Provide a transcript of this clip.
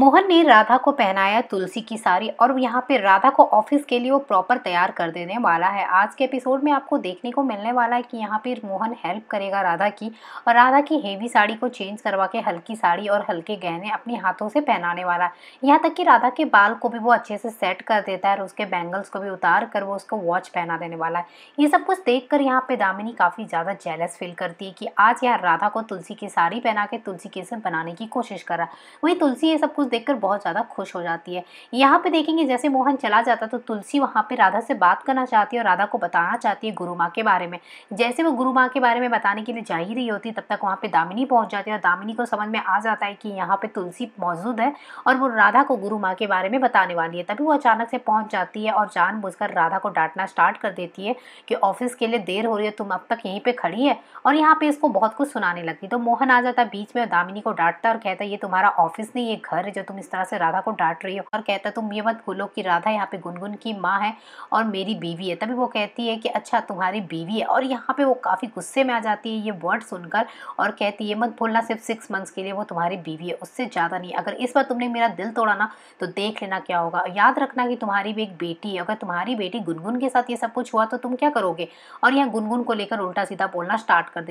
मोहन ने राधा को पहनाया तुलसी की साड़ी और यहाँ पे राधा को ऑफिस के लिए वो प्रॉपर तैयार कर देने वाला है आज के एपिसोड में आपको देखने को मिलने वाला है कि यहाँ पे मोहन हेल्प करेगा राधा की और राधा की हेवी साड़ी को चेंज करवा के हल्की साड़ी और हल्के गहने अपने हाथों से पहनाने वाला है यहाँ तक कि राधा के बाल को भी वो अच्छे से सेट कर देता है और उसके बैंगल्स को भी उतार कर वो उसको वॉच पहना देने वाला है ये सब कुछ देख कर यहाँ पे दामिनी काफ़ी ज़्यादा जेलस फील करती है कि आज यहाँ राधा को तुलसी की साड़ी पहना के तुलसी के से बनाने की कोशिश कर रहा है वही तुलसी ये सब कुछ देखकर बहुत ज़्यादा खुश हो जाती है यहाँ पे देखेंगे जैसे मोहन चला जाता तो तुलसी वहाँ पे राधा से बात करना चाहती है और राधा को बताना चाहती है गुरु माँ के बारे में जैसे वो गुरु माँ के बारे में बताने के लिए जा ही रही होती तब तक वहाँ पर दामिनी पहुँच जाती है और दामिनी को समझ में आ जाता है कि यहाँ पर तुलसी मौजूद है और वो राधा को गुरु माँ के बारे में बताने वाली है तभी वो अचानक से पहुँच जाती है और जानबूझकर राधा को डांटना स्टार्ट कर देती है कि ऑफिस के लिए देर हो रही है तुम अब तक यहीं पर खड़ी है और यहाँ पर इसको बहुत कुछ सुनाने लगती तो मोहन आ जाता बीच में दामिनी को डांटता और कहता ये तुम्हारा ऑफिस नहीं ये घर है जो तुम इस तरह से राधा को डांट रही हो और कहता है तुम ये मत भूलो कि राधा यहाँ पे गुनगुन की माँ है और मेरी बीवी है तभी वो कहती है कि अच्छा तुम्हारी बीवी है और यहाँ पे वो काफ़ी गुस्से में आ जाती है ये वर्ड सुनकर और कहती है मत भूलना सिर्फ सिक्स मंथ्स के लिए वो तुम्हारी बीवी है उससे ज़्यादा नहीं अगर इस बार तुमने मेरा दिल तोड़ा ना तो देख लेना क्या होगा याद रखना कि तुम्हारी भी एक बेटी है अगर तुम्हारी बेटी गुनगुन के साथ ये सब कुछ हुआ तो तुम क्या करोगे और यहाँ गुनगुन को लेकर उल्टा सीधा बोलना स्टार्ट कर देती